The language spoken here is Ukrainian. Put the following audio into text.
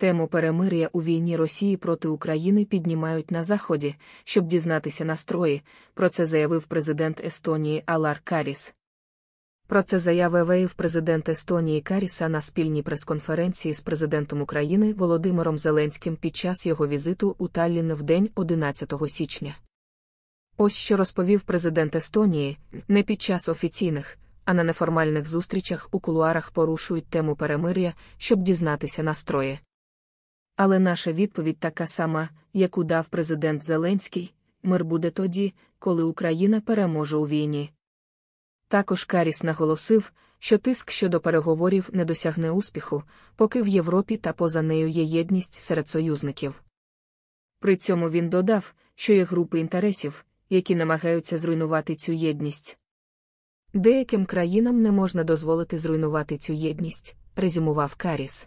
Тему перемир'я у війні Росії проти України піднімають на Заході, щоб дізнатися настрої. Про це заявив президент Естонії Алар Каріс. Про це заяви веїв президент Естонії Каріса на спільній прес-конференції з президентом України Володимиром Зеленським під час його візиту у Таллін в день 11 січня. Ось що розповів президент Естонії не під час офіційних, а на неформальних зустрічах у кулуарах порушують тему перемир'я, щоб дізнатися настрої. Але наша відповідь така сама, яку дав президент Зеленський мир буде тоді, коли Україна переможе у війні. Також Каріс наголосив, що тиск щодо переговорів не досягне успіху, поки в Європі та поза нею є єдність серед союзників. При цьому він додав, що є групи інтересів, які намагаються зруйнувати цю єдність. Деяким країнам не можна дозволити зруйнувати цю єдність, резюмував Каріс.